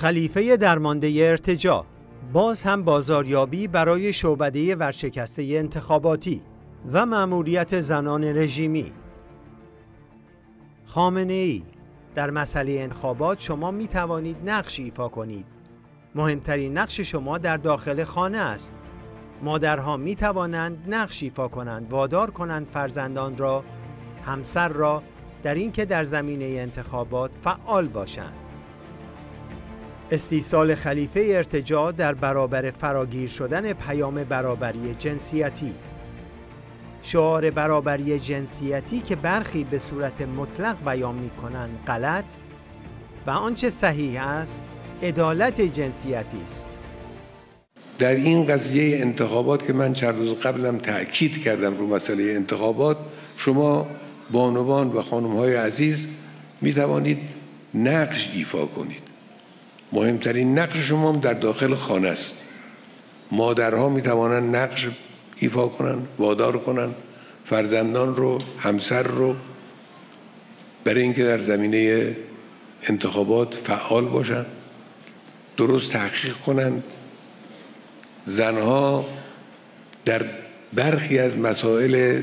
خلیفه درمانده ارتجا باز هم بازاریابی برای شعبده ورشکسته انتخاباتی و مأموریت زنان رژیمی خامنه ای در مسئله انتخابات شما می توانید نقش ایفا کنید مهمترین نقش شما در داخل خانه است مادرها می توانند نقش ایفا کنند وادار کنند فرزندان را همسر را در اینکه در زمینه انتخابات فعال باشند استیصال خلیفه ارتجا در برابر فراگیر شدن پیام برابری جنسیتی شعار برابری جنسیتی که برخی به صورت مطلق بیان می کنند غلط و آنچه صحیح است عدالت جنسیتی است در این قضیه انتخابات که من چند روز قبلم تاکید کردم رو مسئله انتخابات شما بانوان و خانم های عزیز می توانید نقش ایفا کنید مهمترین نقش شما هم در داخل خانه است مادرها می توانند نقش ایفا کنند وادار کنند فرزندان رو همسر رو برای اینکه در زمینه انتخابات فعال باشند درست تحقیق کنند زنها در برخی از مسائل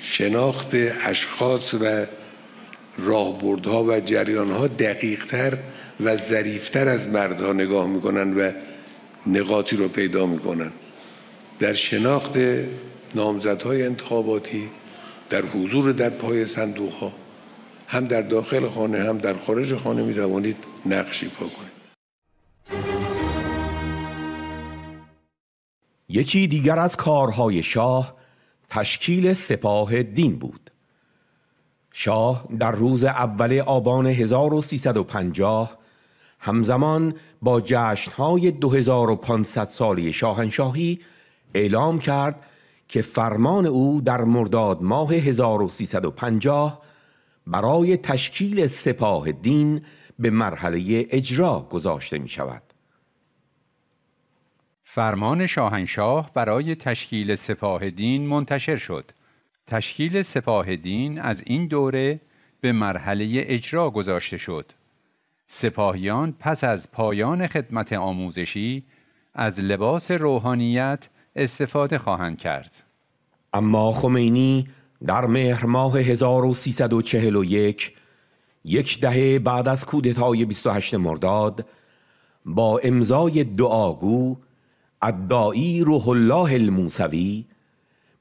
شناخت اشخاص و راهبردها و جریانها دقیقتر و ظریفتر از مردها نگاه میکنن و نقاطی رو پیدا میکنن در شناخت نامزدهای انتخاباتی در حضور در پای صندوق ها هم در داخل خانه هم در خارج خانه می توانید نقشی پا کنید یکی دیگر از کارهای شاه تشکیل سپاه دین بود شاه در روز اول آبان 1350 همزمان با جشنهای 2500 سالی شاهنشاهی اعلام کرد که فرمان او در مرداد ماه 1350 برای تشکیل سپاه دین به مرحله اجرا گذاشته می شود. فرمان شاهنشاه برای تشکیل سپاه دین منتشر شد. تشکیل سپاه دین از این دوره به مرحله اجرا گذاشته شد. سپاهیان پس از پایان خدمت آموزشی از لباس روحانیت استفاده خواهند کرد اما خمینی در مهر ماه 1341 یک دهه بعد از کودتای 28 مرداد با امضای دعاگو ادعای روح الله الموسوی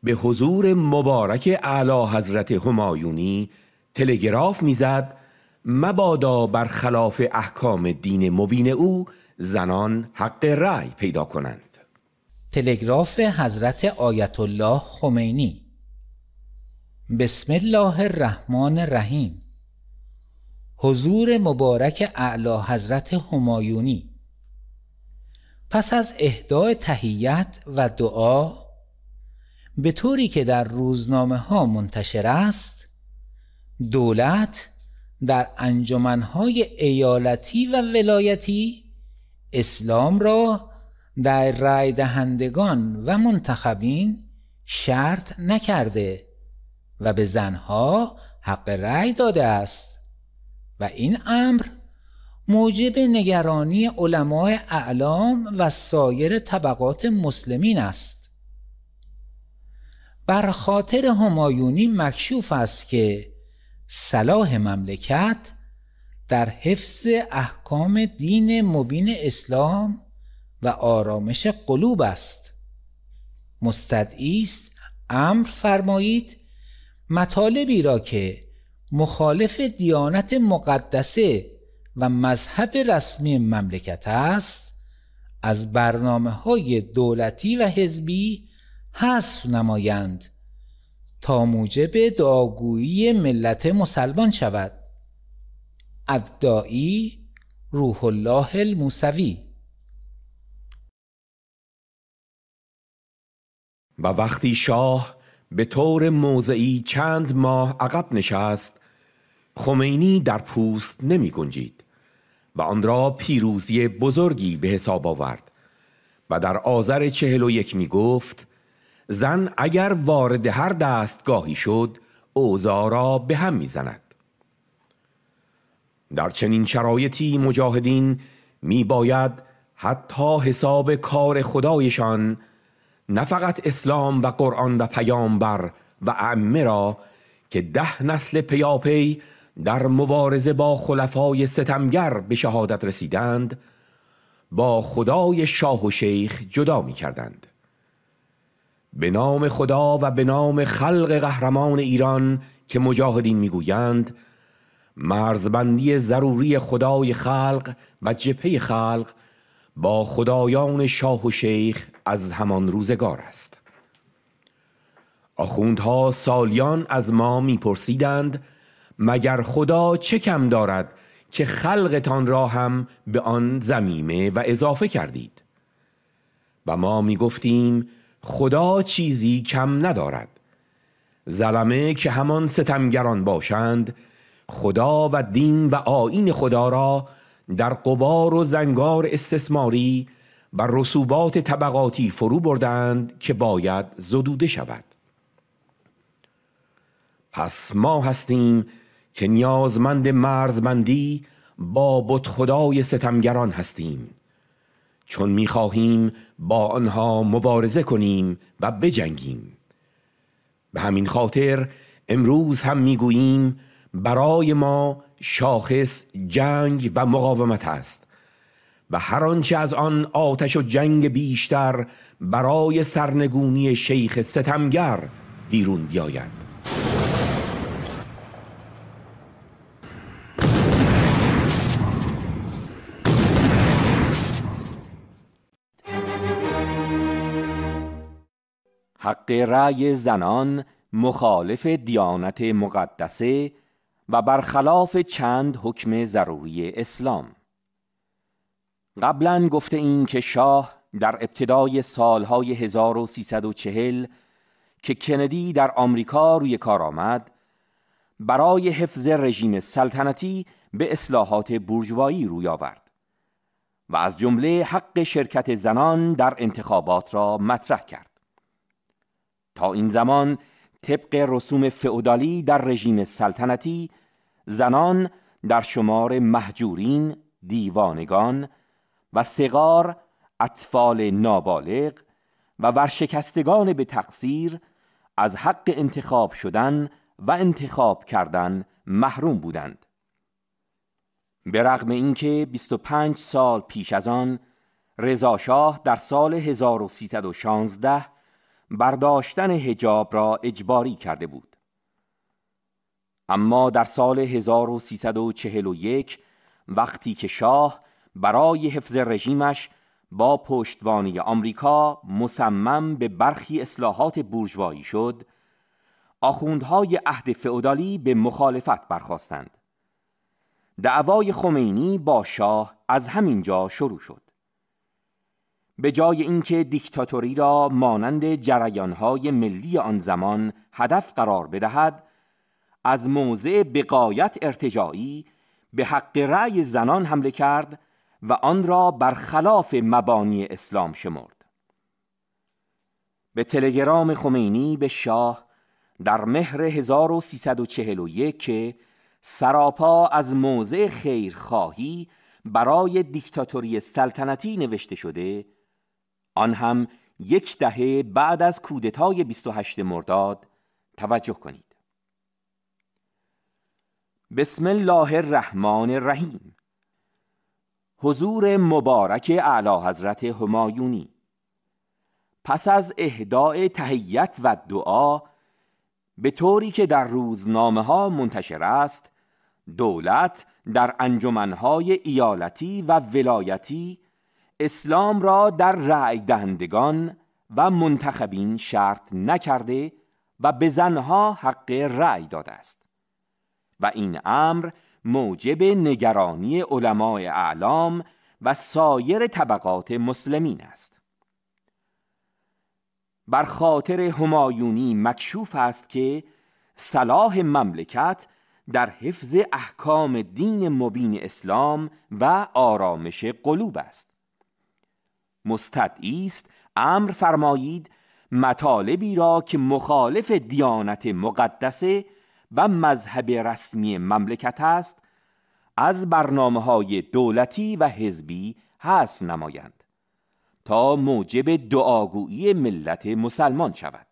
به حضور مبارک اعلی حضرت همایونی تلگراف میزد مبادا بر خلاف احکام دین مبین او زنان حق رأی پیدا کنند تلگراف حضرت آیت الله خمینی بسم الله الرحمن الرحیم حضور مبارک اعلی حضرت همایونی پس از اهدای تهیت و دعا به طوری که در روزنامه ها منتشر است دولت در انجمنهای ایالتی و ولایتی اسلام را در رای دهندگان و منتخبین شرط نکرده و به زنها حق رای داده است و این امر موجب نگرانی علمای اعلام و سایر طبقات مسلمین است بر خاطر همایونی مکشوف است که صلاح مملکت در حفظ احکام دین مبین اسلام و آرامش قلوب است مستدعی است امر فرمایید مطالبی را که مخالف دیانت مقدسه و مذهب رسمی مملکت است از برنامه های دولتی و حزبی حذف نمایند تا موجب دعاگویی ملت مسلمان شود الدائی روح الله الموسوی و وقتی شاه به طور موضعی چند ماه عقب نشست خمینی در پوست نمی گنجید و آن را پیروزی بزرگی به حساب آورد و در آذر چهل و یک می گفت زن اگر وارد هر دستگاهی شد اوضاع را به هم میزند در چنین شرایطی مجاهدین می باید حتی حساب کار خدایشان نه فقط اسلام و قرآن و پیامبر و ائمه را که ده نسل پیاپی در مبارزه با خلفای ستمگر به شهادت رسیدند با خدای شاه و شیخ جدا می کردند. به نام خدا و به نام خلق قهرمان ایران که مجاهدین میگویند مرزبندی ضروری خدای خلق و جپه خلق با خدایان شاه و شیخ از همان روزگار است آخوندها سالیان از ما میپرسیدند مگر خدا چه کم دارد که خلقتان را هم به آن زمیمه و اضافه کردید و ما میگفتیم. خدا چیزی کم ندارد زلمه که همان ستمگران باشند خدا و دین و آین خدا را در قبار و زنگار استثماری و رسوبات طبقاتی فرو بردند که باید زدوده شود پس ما هستیم که نیازمند مرزمندی با بت خدای ستمگران هستیم چون میخواهیم با آنها مبارزه کنیم و بجنگیم به همین خاطر امروز هم میگوییم برای ما شاخص جنگ و مقاومت است و هر آنچه از آن آتش و جنگ بیشتر برای سرنگونی شیخ ستمگر بیرون بیاید حق رأی زنان مخالف دیانت مقدسه و برخلاف چند حکم ضروری اسلام قبلا گفته این که شاه در ابتدای سالهای 1340 که کندی در آمریکا روی کار آمد برای حفظ رژیم سلطنتی به اصلاحات بورژوایی روی آورد و از جمله حق شرکت زنان در انتخابات را مطرح کرد تا این زمان طبق رسوم فئودالی در رژیم سلطنتی زنان در شمار محجورین، دیوانگان و سقار اطفال نابالغ و ورشکستگان به تقصیر از حق انتخاب شدن و انتخاب کردن محروم بودند به رغم اینکه 25 سال پیش از آن رضا شاه در سال 1316 برداشتن هجاب را اجباری کرده بود اما در سال 1341 وقتی که شاه برای حفظ رژیمش با پشتوانی آمریکا مصمم به برخی اصلاحات بورژوایی شد آخوندهای عهد فئودالی به مخالفت برخواستند دعوای خمینی با شاه از همین جا شروع شد به جای اینکه دیکتاتوری را مانند جریانهای ملی آن زمان هدف قرار بدهد از موضع بقایت ارتجایی به حق رأی زنان حمله کرد و آن را برخلاف مبانی اسلام شمرد به تلگرام خمینی به شاه در مهر 1341 که سراپا از موضع خیرخواهی برای دیکتاتوری سلطنتی نوشته شده آن هم یک دهه بعد از کودتای 28 مرداد توجه کنید بسم الله الرحمن الرحیم حضور مبارک اعلی حضرت همایونی پس از اهداع تهیت و دعا به طوری که در روزنامه ها منتشر است دولت در انجمنهای ایالتی و ولایتی اسلام را در رأی دهندگان و منتخبین شرط نکرده و به زنها حق رأی داده است و این امر موجب نگرانی علمای اعلام و سایر طبقات مسلمین است بر خاطر همایونی مکشوف است که صلاح مملکت در حفظ احکام دین مبین اسلام و آرامش قلوب است مستدعی است امر فرمایید مطالبی را که مخالف دیانت مقدسه و مذهب رسمی مملکت است از برنامه های دولتی و حزبی حذف نمایند تا موجب دعاگویی ملت مسلمان شود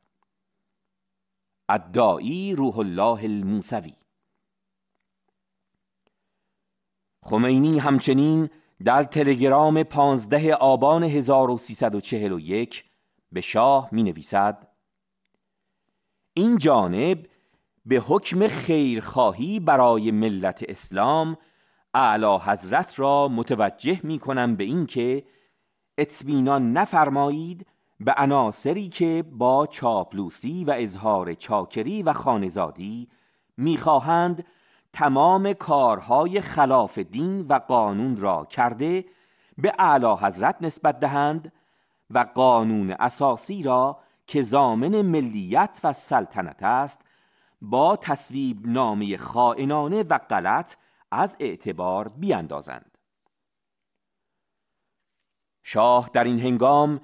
ادعای روح الله الموسوی خمینی همچنین در تلگرام 15 آبان 1341 به شاه می نویسد این جانب به حکم خیرخواهی برای ملت اسلام اعلی حضرت را متوجه می کنم به اینکه اطمینان نفرمایید به عناصری که با چاپلوسی و اظهار چاکری و خانزادی میخواهند تمام کارهای خلاف دین و قانون را کرده به اعلی حضرت نسبت دهند و قانون اساسی را که زامن ملیت و سلطنت است با تصویب نامی خائنانه و غلط از اعتبار بیاندازند شاه در این هنگام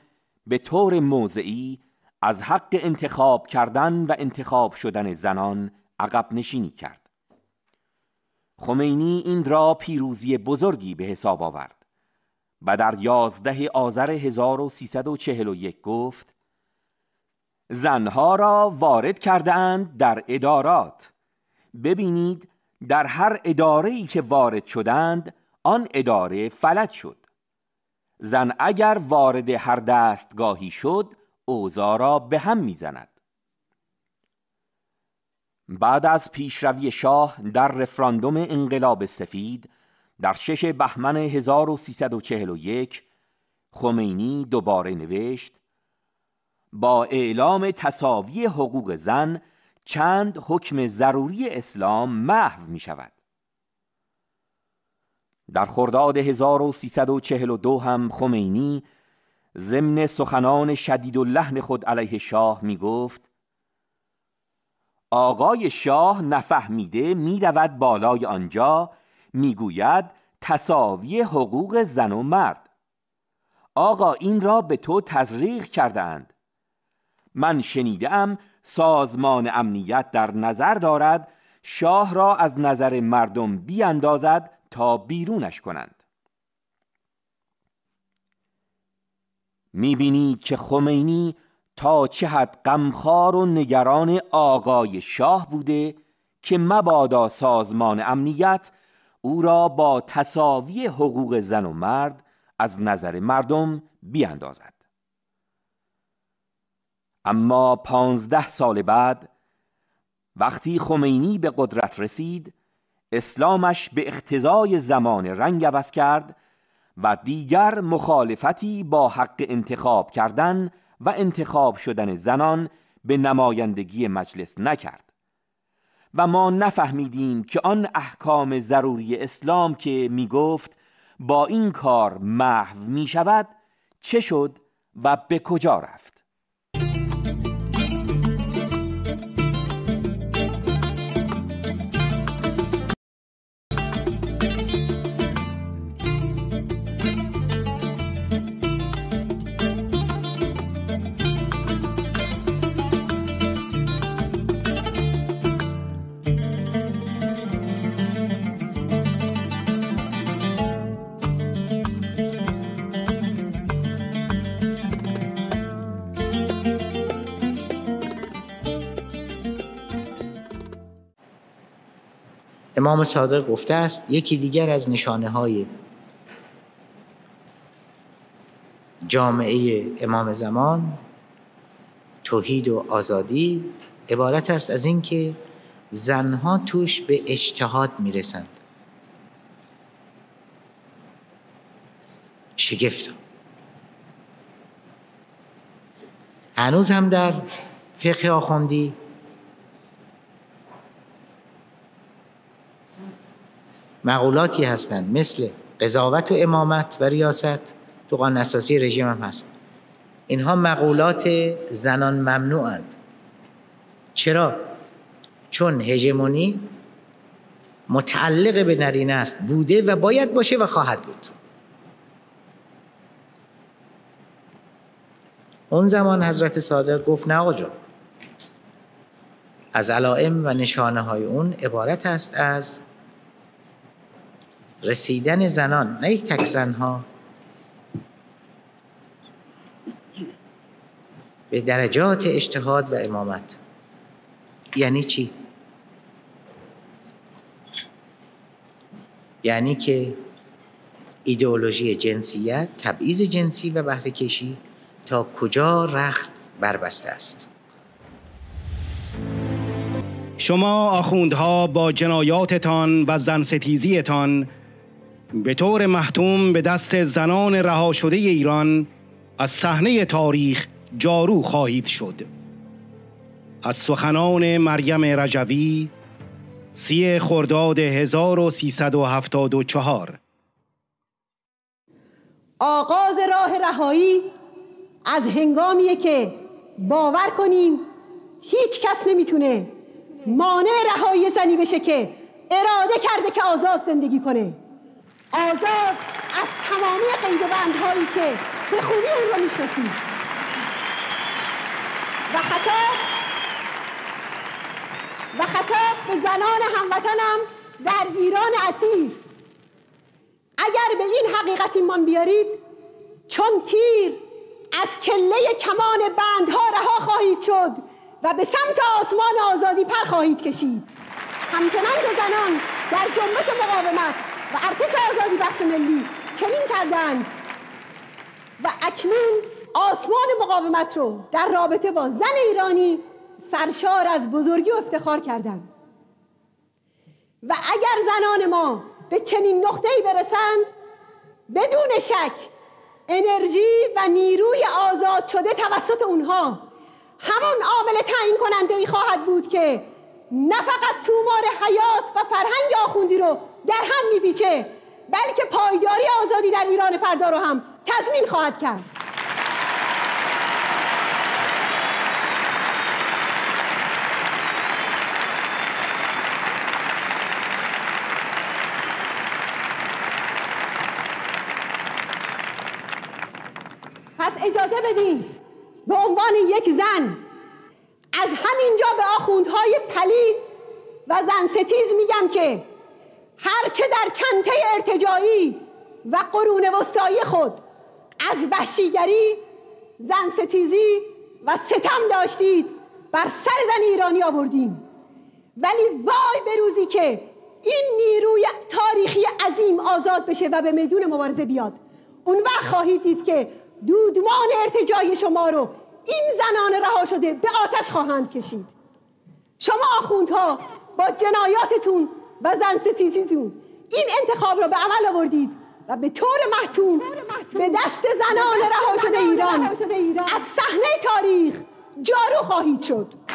به طور موضعی از حق انتخاب کردن و انتخاب شدن زنان عقب نشینی کرد خمینی این را پیروزی بزرگی به حساب آورد و در یازده آذر 1341 گفت زنها را وارد کرده اند در ادارات ببینید در هر اداره که وارد شدند آن اداره فلج شد زن اگر وارد هر دستگاهی شد اوزارا را به هم میزند بعد از پیشروی شاه در رفراندوم انقلاب سفید در شش بهمن 1341 خمینی دوباره نوشت با اعلام تصاوی حقوق زن چند حکم ضروری اسلام محو می شود در خرداد 1342 هم خمینی ضمن سخنان شدید لحن خود علیه شاه می گفت آقای شاه نفهمیده رود بالای آنجا میگوید تصاوی حقوق زن و مرد آقا این را به تو تزریق کردند من شنیدم سازمان امنیت در نظر دارد شاه را از نظر مردم بیاندازد تا بیرونش کنند میبینید که خمینی تا چه حد غمخوار و نگران آقای شاه بوده که مبادا سازمان امنیت او را با تصاوی حقوق زن و مرد از نظر مردم بیاندازد اما پانزده سال بعد وقتی خمینی به قدرت رسید اسلامش به اختزای زمان رنگ عوض کرد و دیگر مخالفتی با حق انتخاب کردن و انتخاب شدن زنان به نمایندگی مجلس نکرد و ما نفهمیدیم که آن احکام ضروری اسلام که می گفت با این کار محو می شود چه شد و به کجا رفت امام صادق گفته است یکی دیگر از نشانه های جامعه امام زمان توحید و آزادی عبارت است از اینکه زنها توش به اجتهاد میرسند شگفت هنوز هم در فقه آخوندی مقولاتی هستند مثل قضاوت و امامت و ریاست تو قانون اساسی رژیم هم هست اینها مقولات زنان ممنوعند چرا چون هژمونی متعلق به نرینه است بوده و باید باشه و خواهد بود اون زمان حضرت صادق گفت نه آقا از علائم و نشانه های اون عبارت است از رسیدن زنان نه یک تک زنها به درجات اجتهاد و امامت یعنی چی؟ یعنی که ایدئولوژی جنسیت تبعیض جنسی و کشی تا کجا رخت بربسته است شما آخوندها با جنایاتتان و زنستیزیتان به طور محتوم به دست زنان رها شده ایران از صحنه تاریخ جارو خواهید شد از سخنان مریم رجوی سی خرداد 1374 آغاز راه رهایی از هنگامیه که باور کنیم هیچ کس نمیتونه مانع رهایی زنی بشه که اراده کرده که آزاد زندگی کنه آزاد از تمامی قید و بندهایی که به خوبی اون رو میشناسیم و خطاب و خطاب به زنان هموطنم در ایران اسیر اگر به این حقیقت ایمان بیارید چون تیر از کله کمان بندها رها خواهید شد و به سمت آسمان آزادی پر خواهید کشید همچنان که زنان در جنبش مقاومت و ارتش آزادی بخش ملی چنین کردند و اکنون آسمان مقاومت رو در رابطه با زن ایرانی سرشار از بزرگی و افتخار کردند و اگر زنان ما به چنین نقطه ای برسند بدون شک انرژی و نیروی آزاد شده توسط اونها همان عامل تعیین کننده ای خواهد بود که نه فقط تومار حیات و فرهنگ آخوندی رو در هم میبیچه بلکه پایداری آزادی در ایران فردا رو هم تضمین خواهد کرد پس اجازه بدین به عنوان یک زن از همینجا به آخوندهای پلید و زنستیز میگم که هرچه در چنته ارتجایی و قرون وسطایی خود از وحشیگری زنستیزی و ستم داشتید بر سر زن ایرانی آوردیم ولی وای به روزی که این نیروی تاریخی عظیم آزاد بشه و به میدون مبارزه بیاد اون وقت خواهید دید که دودمان ارتجای شما رو این زنان رها شده به آتش خواهند کشید شما آخوندها با جنایاتتون و زن این انتخاب را به عمل آوردید و به طور محتوم به دست زنان رها شده ایران از صحنه تاریخ جارو خواهید شد